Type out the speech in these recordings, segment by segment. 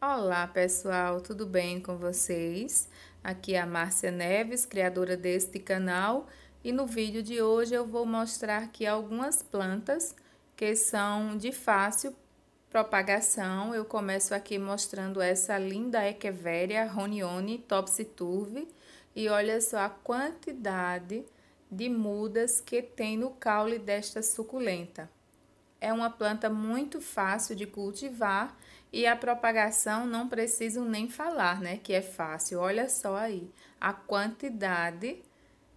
Olá pessoal, tudo bem com vocês? Aqui é a Márcia Neves, criadora deste canal, e no vídeo de hoje eu vou mostrar aqui algumas plantas que são de fácil propagação. Eu começo aqui mostrando essa linda Echeveria Ronione Topsiturve e olha só a quantidade de mudas que tem no caule desta suculenta. É uma planta muito fácil de cultivar e a propagação não preciso nem falar, né? Que é fácil. Olha só aí a quantidade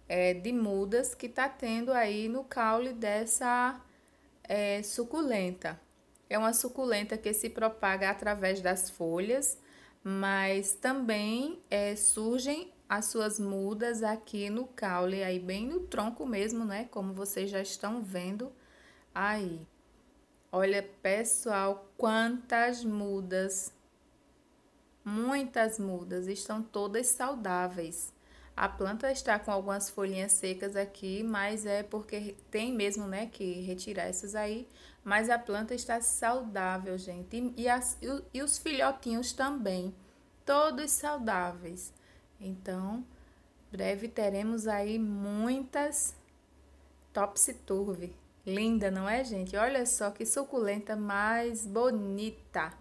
é, de mudas que tá tendo aí no caule dessa é, suculenta. É uma suculenta que se propaga através das folhas, mas também é, surgem as suas mudas aqui no caule, aí bem no tronco mesmo, né? Como vocês já estão vendo aí. Olha, pessoal, quantas mudas. Muitas mudas, estão todas saudáveis. A planta está com algumas folhinhas secas aqui, mas é porque tem mesmo, né, que retirar essas aí. Mas a planta está saudável, gente. E, e, as, e, e os filhotinhos também, todos saudáveis. Então, breve teremos aí muitas topsy-turvy. Linda, não é, gente? Olha só que suculenta mais bonita.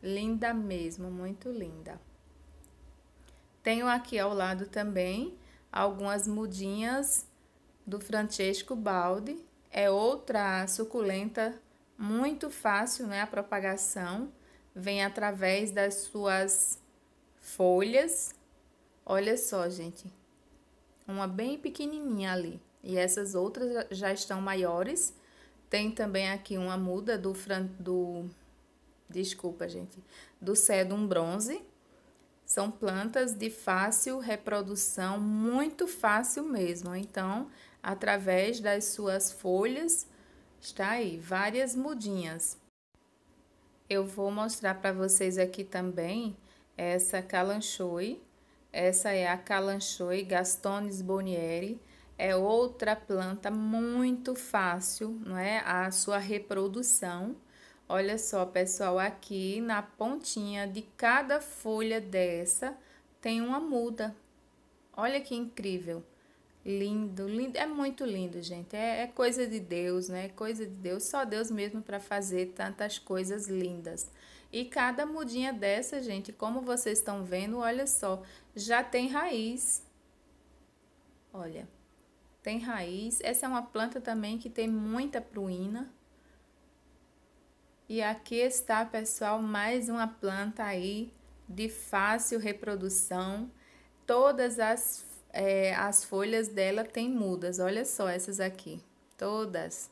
Linda mesmo, muito linda. Tenho aqui ao lado também algumas mudinhas do Francesco Baldi. É outra suculenta muito fácil, né, a propagação. Vem através das suas folhas. Olha só, gente. Uma bem pequenininha ali e essas outras já estão maiores. Tem também aqui uma muda do, fran... do desculpa, gente, do sedum bronze. São plantas de fácil reprodução, muito fácil mesmo. Então, através das suas folhas, está aí várias mudinhas. Eu vou mostrar para vocês aqui também essa calanchoe. Essa é a calanchoe Gastones Bonieri é outra planta muito fácil, não é? A sua reprodução. Olha só, pessoal, aqui na pontinha de cada folha dessa tem uma muda. Olha que incrível. Lindo, lindo, é muito lindo, gente. É, é coisa de Deus, né? coisa de Deus, só Deus mesmo para fazer tantas coisas lindas. E cada mudinha dessa, gente, como vocês estão vendo, olha só, já tem raiz. Olha tem raiz. Essa é uma planta também que tem muita pruína. E aqui está, pessoal, mais uma planta aí de fácil reprodução. Todas as, é, as folhas dela têm mudas. Olha só essas aqui, todas.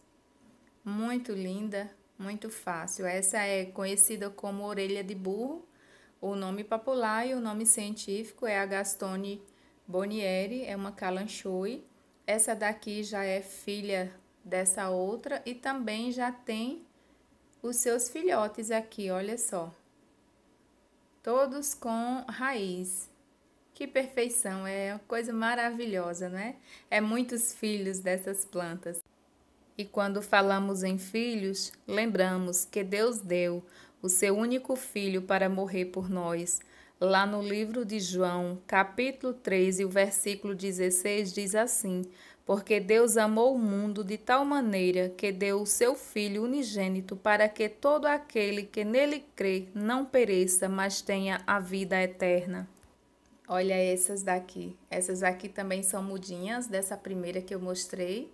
Muito linda, muito fácil. Essa é conhecida como orelha de burro. O nome popular e o nome científico é Agastone bonieri, é uma calanchoe. Essa daqui já é filha dessa outra e também já tem os seus filhotes aqui, olha só. Todos com raiz. Que perfeição, é uma coisa maravilhosa, né? É muitos filhos dessas plantas. E quando falamos em filhos, lembramos que Deus deu o seu único filho para morrer por nós Lá no livro de João, capítulo 3, e o versículo 16 diz assim: Porque Deus amou o mundo de tal maneira que deu o seu Filho unigênito para que todo aquele que nele crê não pereça, mas tenha a vida eterna. Olha essas daqui. Essas aqui também são mudinhas dessa primeira que eu mostrei.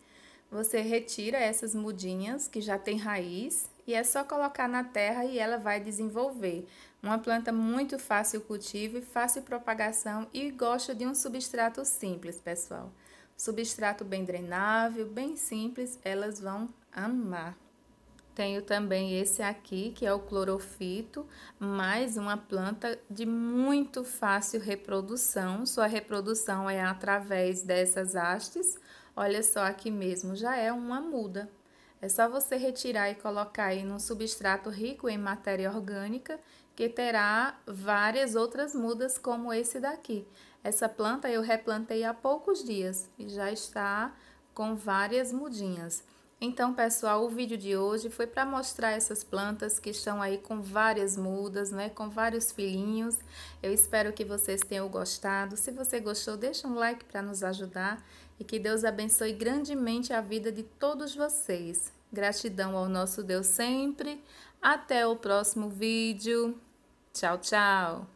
Você retira essas mudinhas que já tem raiz e é só colocar na terra e ela vai desenvolver. Uma planta muito fácil cultivo e fácil propagação e gosta de um substrato simples, pessoal. Substrato bem drenável, bem simples, elas vão amar. Tenho também esse aqui, que é o clorofito, mais uma planta de muito fácil reprodução. Sua reprodução é através dessas hastes. Olha só aqui mesmo, já é uma muda. É só você retirar e colocar aí num substrato rico em matéria orgânica, que terá várias outras mudas como esse daqui. Essa planta eu replantei há poucos dias e já está com várias mudinhas. Então, pessoal, o vídeo de hoje foi para mostrar essas plantas que estão aí com várias mudas, né? Com vários filhinhos. Eu espero que vocês tenham gostado. Se você gostou, deixa um like para nos ajudar e que Deus abençoe grandemente a vida de todos vocês. Gratidão ao nosso Deus sempre. Até o próximo vídeo. Tchau, tchau.